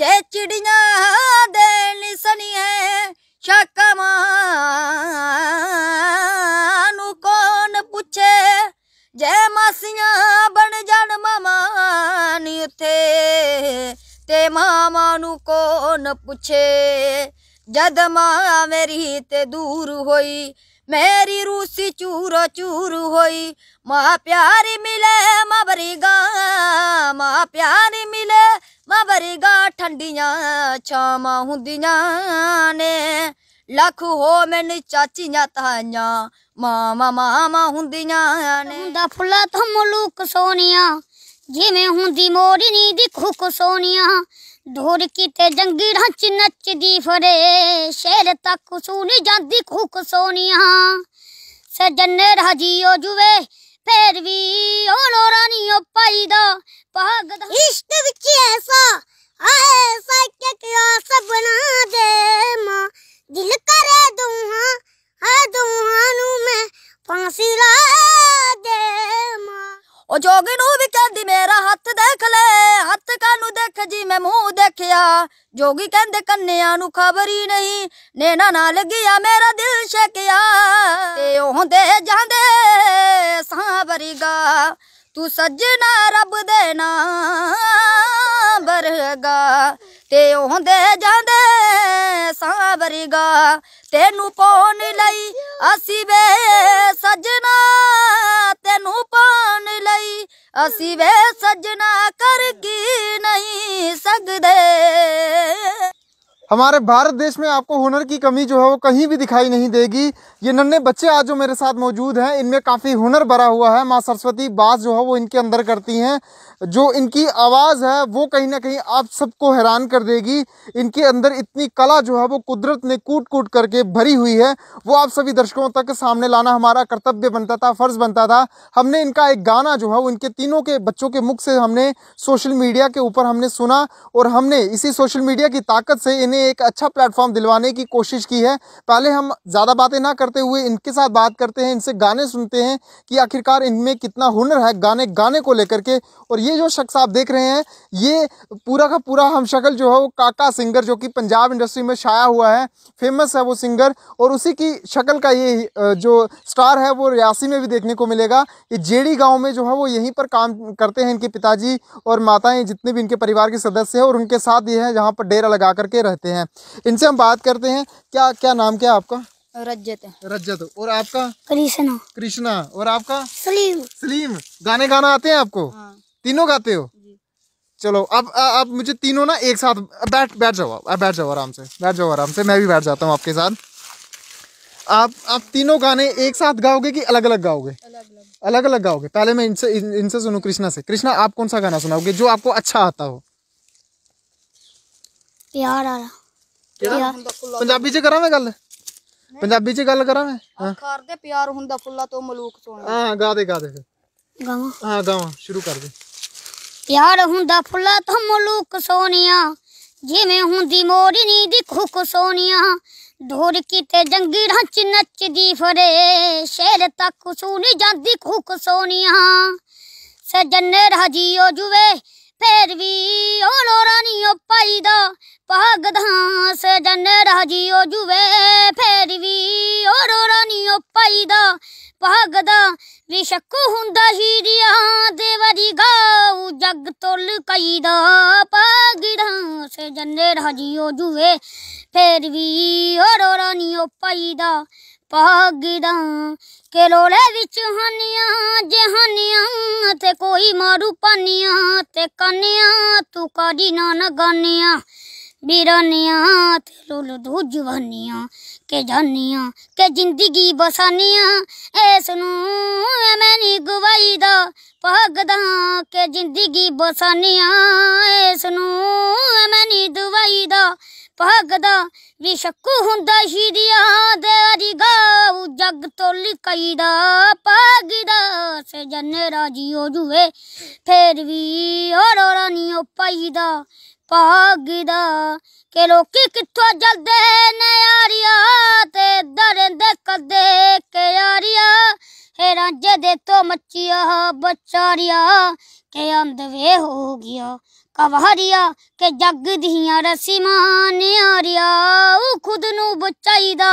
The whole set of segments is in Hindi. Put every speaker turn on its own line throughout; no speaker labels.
ਜੇ ਚਿੜੀਆਂ ਦੇ ਨਿਸਣੀਏ ਸ਼ਕਮਾਂ ਨੂੰ ਕੌਣ ਪੁੱਛੇ ਜੇ ਮਾਸੀਆਂ ਬਣ ਜਾਣ ਮਾਮਾ ਨੀ ਉਥੇ ਤੇ ਮਾਮਾ ਨੂੰ ਕੌਣ ਪੁੱਛੇ ਜਦ ਮਾਂ ਮੇਰੀ ਤੇ ਦੂਰ ਹੋਈ ਮੇਰੀ ਰੂਸੀ ਚੂਰੋ ਚੂਰ ਹੋਈ ਮਾਂ ਪਿਆਰੀ ਮਿਲੇ ਮਬਰੀ ਗਾਂ ठंडिया छाव होंदिया ने लख हो
मैन चाचिया ताइया मावा मावा होंदिया फुला तो मलुक सोनिया जिमे होंगी मोरनी दिखू कसोनिया ढोर किते जंगी ढंच नचदी फरे शेर तक सुनी जाती खुक सोनिया सजन राजी ओ जुवे फिर भी
ओ लोरा नहीं ओ पाई दा पागदा इष्ट विच ऐसा ਆਏ ਸਾਕੇ ਕਿਆ ਸਬਨਾ ਦੇ ਮਾਂ ਦਿਲ ਕਰੇ ਦੂਹਾ ਹੈ ਦੂਹਾ ਨੂੰ ਮੈਂ ਫਾਂਸੀ ਲਾ ਦੇ
ਮਾਂ ਉਹ ਜੋਗੀ ਨੂੰ ਵੀ ਕਹਿੰਦੀ ਮੇਰਾ ਹੱਥ ਦੇਖ ਲੈ ਹੱਥ ਕਾਨੂੰ ਦੇਖ ਜੀ ਮੈਂ ਮੂੰਹ ਦੇਖਿਆ ਜੋਗੀ ਕਹਿੰਦੇ ਕੰਨਿਆਂ ਨੂੰ ਖਬਰ ਹੀ ਨਹੀਂ ਨੇਨਾ ਨਾਲ ਗਿਆ ਮੇਰਾ ਦਿਲ ਛਕਿਆ ਤੇ ਉਹਦੇ ਜਾਂਦੇ ਸਾਂਵਰੀਗਾ ਤੂੰ ਸੱਜਣਾ ਰੱਬ ਦੇ ਨਾਂ ਲੱਗਾ ਤੇ ਹੁੰਦੇ ਜਾਂਦੇ ਸਾਂ ਤੈਨੂੰ ਪਾਉਣ ਲਈ ਅਸੀਂ ਵੇ ਸਜਣਾ ਤੈਨੂੰ ਪਾਉਣ ਲਈ ਅਸੀਂ ਵੇ ਸਜਣਾ ਕਰ ਕੀ ਨਹੀਂ ਸਕਦੇ
हमारे भारत देश में आपको हुनर की कमी जो है वो कहीं भी दिखाई नहीं देगी ये नन्हे बच्चे आज जो मेरे साथ मौजूद हैं इनमें काफ़ी हुनर भरा हुआ है माँ सरस्वती बात जो है वो इनके अंदर करती हैं जो इनकी आवाज़ है वो कहीं ना कहीं आप सबको हैरान कर देगी इनके अंदर इतनी कला जो है वो कुदरत ने कूट कूट करके भरी हुई है वो आप सभी दर्शकों तक सामने लाना हमारा कर्तव्य बनता था फ़र्ज़ बनता था हमने इनका एक गाना जो है वो इनके तीनों के बच्चों के मुख से हमने सोशल मीडिया के ऊपर हमने सुना और हमने इसी सोशल मीडिया की ताकत से इन इन्हें एक अच्छा प्लेटफॉर्म दिलवाने की कोशिश की है पहले हम ज़्यादा बातें ना करते हुए इनके साथ बात करते हैं इनसे गाने सुनते हैं कि आखिरकार इनमें कितना हुनर है गाने गाने को लेकर के और ये जो शख्स आप देख रहे हैं ये पूरा का पूरा हम शक्ल जो है वो काका सिंगर जो कि पंजाब इंडस्ट्री में छाया हुआ है फेमस है वो सिंगर और उसी की शक्ल का ये जो स्टार है वो रियासी में भी देखने को मिलेगा ये जेड़ी गाँव में जो है वो यहीं पर काम करते हैं इनके पिताजी और माताएँ जितने भी इनके परिवार के सदस्य हैं और उनके साथ ये हैं जहाँ पर डेरा लगा करके रहते लेते हैं इनसे हम बात करते हैं क्या क्या नाम क्या आपका रजत रजत और आपका कृष्णा कृष्णा और आपका सलीम सलीम गाने गाना आते हैं आपको हाँ। तीनों गाते हो चलो अब अब मुझे तीनों ना एक साथ बैठ बैठ जाओ आप बैठ जाओ आराम से बैठ जाओ आराम से मैं भी बैठ जाता हूँ आपके साथ आप आप तीनों गाने एक साथ गाओगे कि अलग अलग गाओगे अलग अलग गाओगे पहले मैं इनसे इनसे सुनूं कृष्णा से कृष्णा आप कौन सा गाना सुनाओगे जो आपको अच्छा आता हो ਪਿਆਰ ਵਾਲਾ ਕਿਹੜਾ ਹੁੰਦਾ ਫੁੱਲਾ ਪੰਜਾਬੀ ਚ ਕਰਾਂ ਮੈਂ ਗੱਲ ਪੰਜਾਬੀ ਚ ਗੱਲ ਕਰਾਂ ਮੈਂ ਹਾਂ
ਆਖਰ ਦੇ ਪਿਆਰ ਹੁੰਦਾ ਫੁੱਲਾ ਤੋਂ ਮਲੂਕ ਸੋਹਣਾ ਹਾਂ
ਗਾ ਦੇ ਗਾ ਦੇ ਫਿਰ ਗਾਵਾਂ ਹਾਂ ਗਾਵਾਂ ਸ਼ੁਰੂ ਕਰ ਦੇ
ਪਿਆਰ ਹੁੰਦਾ ਫੁੱਲਾ ਤੋਂ ਮਲੂਕ ਸੋਹਣਿਆ ਜਿਵੇਂ ਹੁੰਦੀ ਮੋਰਨੀ ਦੀ ਖੁਕ ਸੋਹਣਿਆ ਧੋਰ ਕੀਤੇ ਜੰਗੀ ਰੰਚ ਨੱਚਦੀ ਫਰੇ ਸ਼ੇਰ ਤੱਕ ਸੁਣੀ ਜਾਂਦੀ ਖੁਕ ਸੋਹਣਿਆ ਸਜਨ ਰਾਜੀਓ ਜੁਵੇ ਫੇਰ ਵੀ ਉਹ ਲੋਰਾ ਨਹੀਂ ਉਹ ਪਾਈਦਾ ਪਾਗਦਾਂ ਜਨ ਰਾਜੀ ਉਹ ਜੁਵੇ ਫੇਰ ਵੀ ਉਹ ਲੋਰਾ ਨਹੀਂ ਉਹ ਪਾਈਦਾ ਦਾ ਵੀ ਸ਼ੱਕ ਹੁੰਦਾ ਹੀ ਦੇ ਵਰੀ ਗਾਉ ਜਗ ਤੋਲ ਕਈਦਾ ਪਾਗਦਾਂ ਜਨ ਰਾਜੀ ਉਹ ਜੁਵੇ ਫੇਰ ਵੀ ਉਹ ਲੋਰਾ ਨਹੀਂ ਉਹ ਪਾਈਦਾ ਪਾਗੜਾਂ ਕੇ ਲੋਲੇ ਵਿੱਚ ਹਾਨੀਆਂ ਜਹਾਨੀਆਂ ਤੇ ਕੋਈ ਮਾਰੂ ਪਾਨੀਆਂ ਤੇ ਕੰਨਿਆਂ ਤੂੰ ਕਾਜੀ ਨਾ ਨਗਾਨੀਆਂ ਬੀਰਨੀਆਂ ਤੇ ਲੁਲ ਦੂ ਜਵਾਨੀਆਂ ਕੇ ਜਾਨੀਆਂ ਕੇ ਜ਼ਿੰਦਗੀ ਬਸਾਨੀਆਂ ਇਸ ਨੂੰ ਮੈਂ ਨਹੀਂ ਗਵਾਈਦਾ ਭਗਦਾ ਕੇ ਜ਼ਿੰਦਗੀ ਬਸਾਨੀਆਂ ਇਸ ਨੂੰ ਮੈਂ ਨਹੀਂ ਦਵਾਈਦਾ ਭਗਦਾ ਵੀ ਸ਼ੱਕੂ ਹੁੰਦਾ ਸ਼ੀਰੀਆਂ ਦੇ ਗਾਉ ਜੱਗ ਤੋਲੀ ਕਈਦਾ ਭਾਗਦਾ ਸਜਨ ਰਾਜੀ ਹੋ ਜੂਵੇ ਫੇਰ ਵੀ ਔਰੋਰਾ ਨਹੀਂ ਪਾਈਦਾ ਭਾਗਦਾ ਕਿ ਲੋਕੀ ਕਿੱਥੋਂ ਜਲਦੇ ਨੇ ਤੇ ਦਰਿੰਦੇ ਕਦੇ ਕਿ ਯਾਰੀਆਂ ਹੈ ਰਾਂਝੇ ਦੇ ਤੋਂ ਮੱਚੀਆ ਬਚਾਰੀਆ ਕੇ ਅੰਧਵੇ ਹੋ ਗਿਆ ਕਵਹਰੀਆ ਕੇ ਜੱਗ ਦੀਆਂ ਰਸੀਮਾਂ ਨਿਆਰੀਆ ਉਹ ਖੁਦ ਨੂੰ ਬਚਾਈਦਾ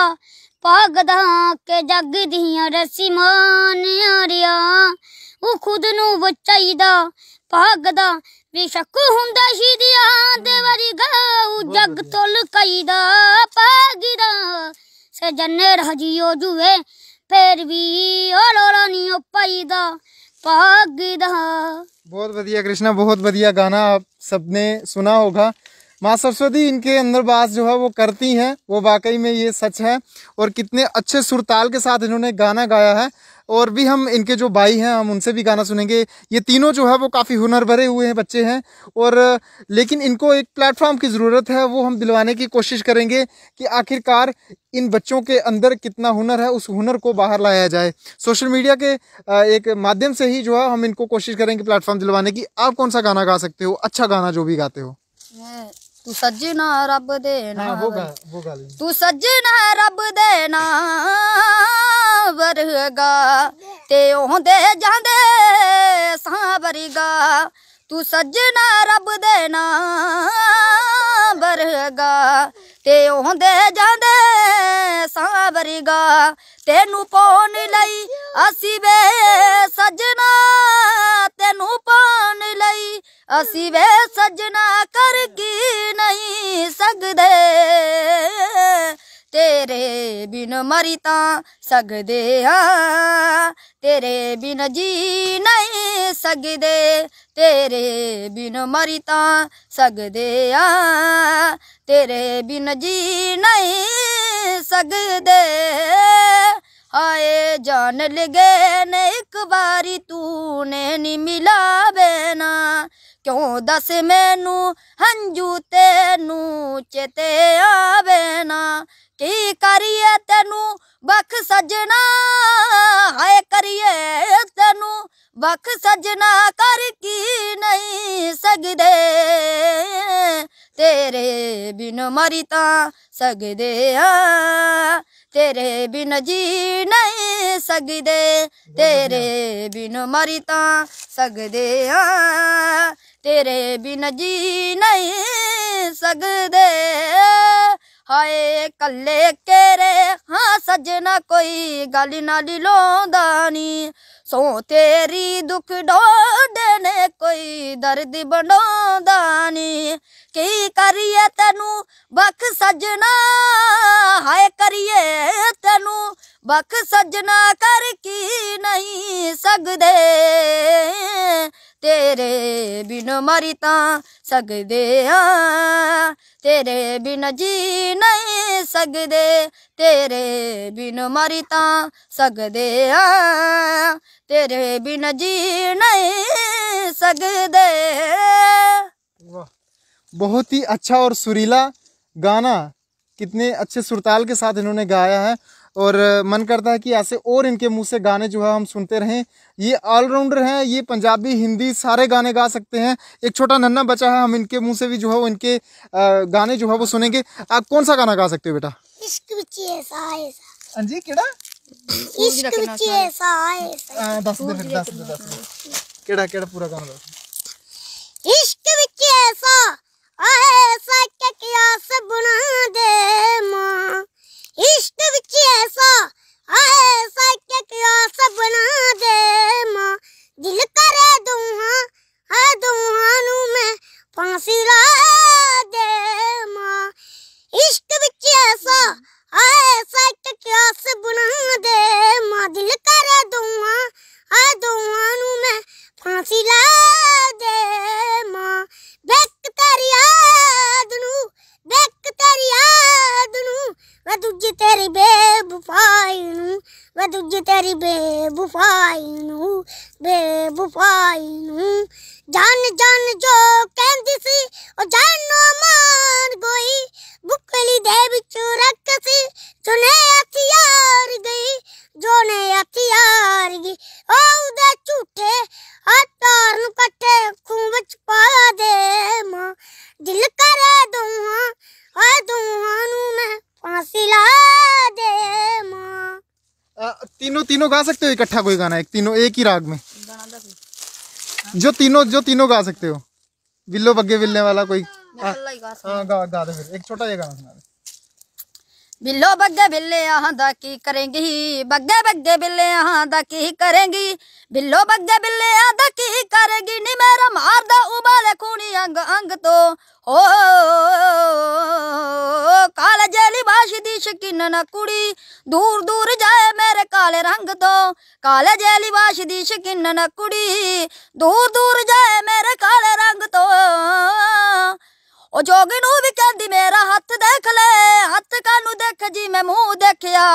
ਪਾਗਦਾ ਕੇ ਜੱਗ ਦੀਆਂ ਰਸੀਮਾਂ ਨਿਆਰੀਆ ਉਹ ਖੁਦ ਨੂੰ ਬਚਾਈਦਾ ਪਾਗਦਾ ਵੀ ਸ਼ੱਕ ਹੁੰਦਾ ਹੀ ਦਿਆਂ ਦੇ ਵਰੀ ਉਹ ਜੱਗ ਤੁਲ ਕਈਦਾ ਪਾਗਿਰਾ ਸਜਨ ਰਹਿ ਜਿਓ ਜੂਏ फिर ਫਿਰ ਵੀ ਉਹ ਲੋੜਾ ਨਹੀਂ पागी ਪਾਗਦਾ
बहुत बढ़िया कृष्णा बहुत बढ़िया गाना आप सबने सुना होगा माँ सरस्वती इनके अंदर बास जो है वो करती हैं वो वाकई में ये सच है और कितने अच्छे सुरताल के साथ इन्होंने गाना गाया है और भी हम इनके जो भाई हैं हम उनसे भी गाना सुनेंगे ये तीनों जो है वो काफ़ी हुनर भरे हुए हैं बच्चे हैं और लेकिन इनको एक प्लेटफॉर्म की ज़रूरत है वो हम दिलवाने की कोशिश करेंगे कि आखिरकार इन बच्चों के अंदर कितना हुनर है उस हुनर को बाहर लाया जाए सोशल मीडिया के एक माध्यम से ही जो है हम इनको कोशिश करेंगे प्लेटफॉर्म दिलवाने की आप कौन सा गाना गा सकते हो अच्छा गाना जो भी गाते हो
तू सजना रब देना हाँ, तू सजना रब देना बरगा ते दे जांदे सांबरगा तू सजना रब देना बरगा ते दे जांदे ਸਾਂਵਰਗਾ ਤੈਨੂੰ ਪਾਉਣ ਲਈ ਅਸੀਂ ਵੇ ਸਜਣਾ ਤੈਨੂੰ ਪਾਉਣ ਲਈ ਅਸੀਂ ਵੇ ਸਜਣਾ ਕਰ ਕੀ ਨਹੀਂ ਸਕਦੇ ਤੇਰੇ ਬਿਨ ਮਰੀ ਤਾਂ ਸਕਦੇ ਹਾਂ ਤੇਰੇ ਬਿਨ ਜੀ ਨਹੀਂ ਸਕਦੇ ਤੇਰੇ ਬਿਨ ਮਰੀ ਤਾਂ ਸਕਦੇ ਆ ਤੇਰੇ ਬਿਨ ਜੀ ਨਹੀਂ ਸਕਦੇ ਹਾਏ ਜਾਨ ਲਗੇ ਨੇ ਇੱਕ ਵਾਰੀ ਤੂੰ ਨੇ ਨਹੀਂ ਮਿਲਾਵੇ ਨਾ ਕਿਉਂ ਦੱਸ ਮੈਨੂੰ ਹੰਝੂ ਤੈਨੂੰ ਚੇਤੇ ਆਵੇ ਨਾ ਕੀ ਕਰੀਏ ਤੈਨੂੰ ਬਖ ਸਜਣਾ ਹਾਏ ਕਰੀਏ ਤੈਨੂੰ ਬਖ ਸਜਣਾ ਕਰ ਕੀ ਨਹੀਂ ਸਕਦੇ ਤੇਰੇ ਬਿਨ ਮਰੀ ਤਾਂ ਸਕਦੇ ਆ ਤੇਰੇ ਬਿਨ ਜੀ ਨਹੀਂ ਸਕਦੇ ਤੇਰੇ ਬਿਨ ਮਰੀ ਤਾਂ ਸਕਦੇ ਆ ਤੇਰੇ ਬਿਨ ਜੀ ਨਹੀਂ ਸਕਦੇ ਹਾਏ ਕੱਲੇ ਕੇਰੇ ਹਾਂ ਸਜਣਾ ਕੋਈ ਗੱਲ ਨਾ ਲੋਂਦਾ ਨਹੀਂ ਸੋ ਤੇਰੀ ਦੁੱਖ ਡੋਡਨੇ ਕੋਈ ਦਰਦ ਬਣਾਉਂਦਾ ਨੀ ਕੀ ਕਰੀਏ ਤੈਨੂੰ ਬਖ ਸਜਣਾ ਹਾਏ ਕਰੀਏ ਤੈਨੂੰ ਬਖ ਸਜਣਾ ਕਰ ਕੀ ਨਹੀਂ ਸਕਦੇ ਤੇਰੇ ਬਿਨ ਮਰੀ ਤਾਂ ਸਕਦੇ ਆ ਤੇਰੇ ਬਿਨ ਜੀ ਨਹੀਂ सकते तेरे बिन मरी तां सकते हाँ, तेरे बिन जी नहीं सकदे
बहुत ही अच्छा और सुरीला गाना कितने अच्छे सुरताल के साथ इन्होंने गाया है और मन करता है कि ऐसे और इनके मुंह से गाने जो है हम सुनते रहें ये ऑलराउंडर हैं ये पंजाबी हिंदी सारे गाने गा सकते हैं एक छोटा नन्ना बचा है हम इनके मुंह से भी जो है वो इनके गाने जो है वो सुनेंगे आप कौन सा गाना गा सकते हो बेटा
इश्क हाँ जी केड़ा इश्क हाँ, दस दे फिर दस दे दस
केड़ा पूरा गाना
इश्क ऐसा ऐसा क्या सब बना दे ऐसा ऐसा क्या क्या सब बना दे माँ दिल करे दूँ बेवफाइन हूँ बेवफाइन हूँ जान जान जो कहती सी ओ जानो मार गई बुकली दे बिच रख सी जो हथियार गई जो हथियार गई ओ उदे झूठे हथियार नु कट्ठे खून विच पा दे मां दिल करे दूहा ओए दूहा नु मैं फांसी ला दे
तीनों तीनों गा सकते हो इकट्ठा कोई गाना एक तीनों एक ही राग में जो तीनों जो तीनों गा सकते हो बिल्लो बग्गे बिलने वाला कोई हाँ, गा गा दे फिर एक छोटा ये गाना सुना दे
बिल्लो बग्गे बिल्ले यहाँ दा की करेंगी बग्गे बग्गे बिल्ले यहाँ दा की करेंगी बिल्लो बग्गे बिल्ले यहाँ दा की करेगी नी मेरा मार दा उबाले खूनी अंग अंग तो ओ, ओ, ओ, ओ, ओ, ओ, ओ, ओ ਸ਼ਕੀਨ ਨਾ ਕੁੜੀ ਦੂਰ ਦੂਰ ਜਾਏ ਮੇਰੇ ਕਾਲੇ ਰੰਗ ਤੋਂ ਕਾਲੇ ਜੇ ਲਿਵਾਸ਼ ਦੀ ਸ਼ਕੀਨ ਨਾ ਕੁੜੀ ਦੂਰ ਦੂਰ ਜਾਏ ਮੇਰੇ ਕਾਲੇ ਰੰਗ ਤੋਂ ਉਹ ਜੋਗ ਨੂੰ ਵੀ ਕਹਿੰਦੀ ਮੇਰਾ ਹੱਥ ਦੇਖ ਲੈ ਹੱਥ ਕਾਨੂੰ ਦੇਖ ਜੀ ਮੈਂ ਮੂੰਹ ਦੇਖਿਆ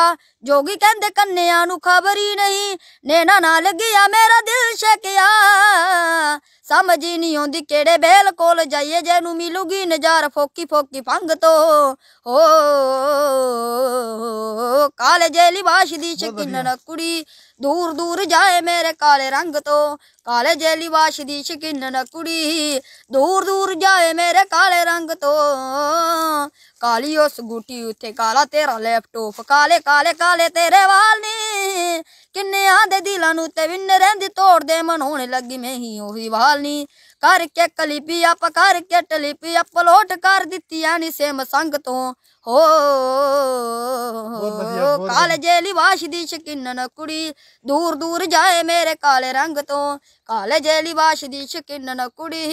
ਜੋਗੀ ਕਹਿੰਦੇ ਕੰਨਿਆਂ ਨੂੰ ਖਬਰ ਹੀ ਨਹੀਂ ਨੇਨਾ ਨਾ ਲੱਗਿਆ ਮੇਰਾ ਦਿਲ ਸ਼ਕਿਆ ਸਮਝ ਹੀ ਨਹੀਂ ਆਉਂਦੀ ਕਿਹੜੇ ਬੇਲ ਕੋਲ ਜਾਈਏ ਜੇ ਨੂੰ ਮਿਲੂਗੀ ਨਜ਼ਾਰ ਫੋਕੀ ਫੋਕੀ ਫੰਗ ਤੋਂ ਹੋ ਕਾਲੇ ਜੇ ਲਿਬਾਸ਼ ਦੀ ਸ਼ਕੀਨ ਕੁੜੀ ਦੂਰ ਦੂਰ ਜਾਏ ਮੇਰੇ ਕਾਲੇ ਰੰਗ ਤੋਂ ਕਾਲੇ ਜੇਲੀ ਵਾਸ਼ ਦੀ ਸ਼ਕਿਨਨ ਕੁੜੀ ਦੂਰ ਦੂਰ ਜਾਏ ਮੇਰੇ ਕਾਲੇ ਰੰਗ ਤੋਂ ਕਾਲੀ ਉਸ ਗੁੱਟੀ ਉੱਤੇ ਕਾਲਾ ਤੇਰਾ ਲੈਪਟਾਪ ਕਾਲੇ ਕਾਲੇ ਕਾਲੇ ਤੇਰੇ ਵਾਲ ਨੇ ਕਿੰਨੇ ਆਂਦੇ ਦਿਲਾਂ ਨੂੰ ਤੇ ਵਿੰਨ ਰਹਿੰਦੀ ਤੋੜਦੇ ਮਨ ਹੋਣ ਲੱਗੀ ਮੈਂ ਹੀ ਉਹੀ ਵਾਲ ਨੀ कर के कलीपिया पकड़ के टलीपिया पलोट कर दी नी सेम संग तो हो कालजे लिबास दी शकिनन कुड़ी दूर दूर जाए मेरे काले रंग तो कालजे लिबास दी शकिनन कुड़ी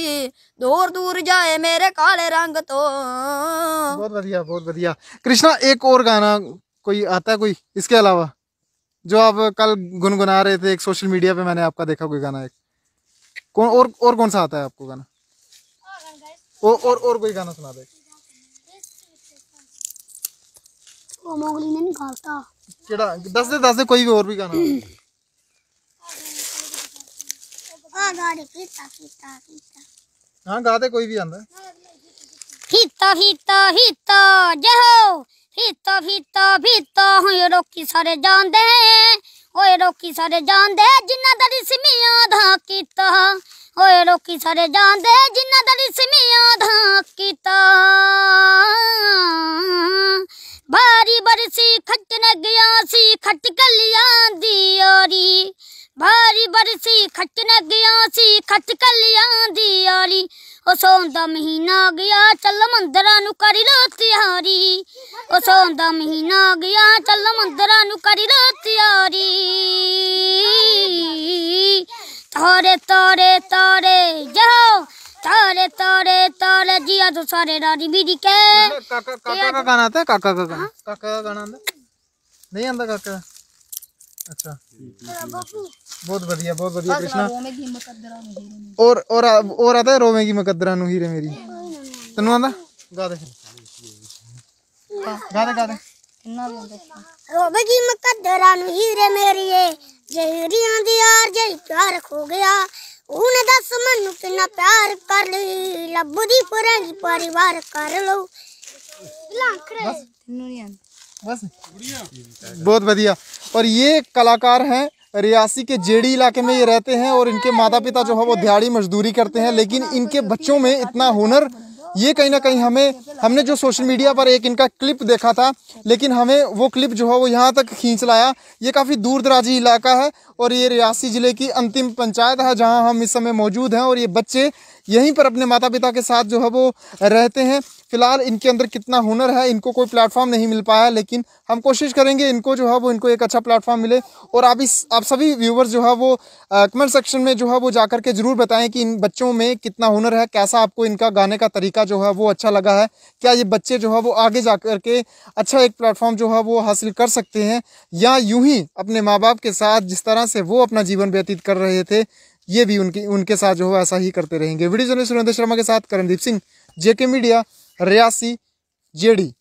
दूर दूर जाए मेरे काले रंग तो
बहुत बढ़िया बहुत बढ़िया कृष्णा एक और गाना कोई आता है कोई इसके अलावा जो आप कल गुनगुना रहे थे एक सोशल मीडिया पे मैंने आपका देखा कोई गाना एक कौन और और कौन सा आता है आपको गाना और और और कोई गाना सुना दे दस दे दस दे कोई भी और भी गाना
हाँ
गा दे हाँ, कोई भी आंदा फीता फीता फीता जहो फीता फीता फीता हूँ ये लोग की सारे जानते हैं ਓਏ ਲੋਕੀ ਸਾਰੇ ਜਾਣਦੇ ਜਿਨ੍ਹਾਂ ਦਾ ਰਸਮੀਆਂ ਦਾ ਕੀਤਾ ਓਏ ਲੋਕੀ ਸਾਰੇ ਜਾਣਦੇ ਜਿਨ੍ਹਾਂ ਦਾ ਰਸਮੀਆਂ ਦਾ ਕੀਤਾ ਭਾਰੀ ਬਰਸੀ ਖੱਟ ਨ ਗਿਆ ਸੀ ਖੱਟ ਕਲਿਆਂ ਦੀ ਓਰੀ भारी बरसी खट ने गया सी खट कलियां दी आली महीना गया चल मंदरा नु कर लो त्यारी ओ महीना गया चल मंदरा नु कर लो त्यारी तारे तारे तारे जाओ तारे तारे तारे जिया तो सारे रानी बीड़ी के काका का गाना
आता काका का गाना हाँ? काका
का गाना आता नहीं आता
काका ਅੱਛਾ ਬਹੁਤ ਵਧੀਆ ਬਹੁਤ ਵਧੀਆ ਕ੍ਰਿਸ਼ਨਾ ਔਰ ਔਰ ਔਰ ਆਦਾ ਰੋਵੇਂਗੀ ਮੁਕੱਦਰਾਂ ਨੂੰ ਹੀਰੇ ਮੇਰੀ ਤੈਨੂੰ ਆਂਦਾ ਗਾ ਦੇ
ਗਾ ਦੇ ਗਾ ਦੇ ਰੋਵੇਂਗੀ ਮੁਕੱਦਰਾਂ ਨੂੰ ਹੀਰੇ ਮੇਰੀਏ ਜੇ ਹੀਰਿਆਂ ਦੀ ਯਾਰ ਜੇ ਪਿਆਰ ਖੋ ਗਿਆ ਉਹਨੇ ਦੱਸ ਮੈਨੂੰ ਕਿੰਨਾ ਪਿਆਰ ਕਰ ਲਈ ਲੱਭ ਦੀ ਪਰੇਗੀ ਪਰਿਵਾਰ ਕਰ ਲਓ ਲਾਂਕਰੇ ਤੈਨੂੰ ਨਹੀਂ ਆਂਦਾ
बस बहुत बढ़िया और ये कलाकार हैं रियासी के जेडी इलाके में ये रहते हैं और इनके माता पिता जो है वो दिहाड़ी मजदूरी करते हैं लेकिन इनके बच्चों में इतना हुनर ये कहीं ना कहीं हमें हमने जो सोशल मीडिया पर एक इनका क्लिप देखा था लेकिन हमें वो क्लिप जो है वो यहाँ तक खींच लाया ये काफ़ी दूर दराजी इलाका है और ये रियासी ज़िले की अंतिम पंचायत है जहाँ हम इस समय मौजूद हैं और ये बच्चे यहीं पर अपने माता पिता के साथ जो है वो रहते हैं फिलहाल इनके अंदर कितना हुनर है इनको कोई प्लेटफॉर्म नहीं मिल पाया लेकिन हम कोशिश करेंगे इनको जो है वो इनको एक अच्छा प्लेटफॉर्म मिले और आप इस आप सभी व्यूवर्स जो है वो कमेंट सेक्शन में जो है वो जा के ज़रूर बताएं कि इन बच्चों में कितना हुनर है कैसा आपको इनका गाने का तरीका जो है वो अच्छा लगा है क्या ये बच्चे जो है वो आगे जा के अच्छा एक प्लेटफॉर्म जो है वो हासिल कर सकते हैं या यूं ही अपने माँ बाप के साथ जिस तरह से वो अपना जीवन व्यतीत कर रहे थे ये भी उनके उनके साथ जो है ऐसा ही करते रहेंगे वीडियो जर्नलिस्ट सुरेंद्र शर्मा के साथ Karandeep Singh JK media Reasi JD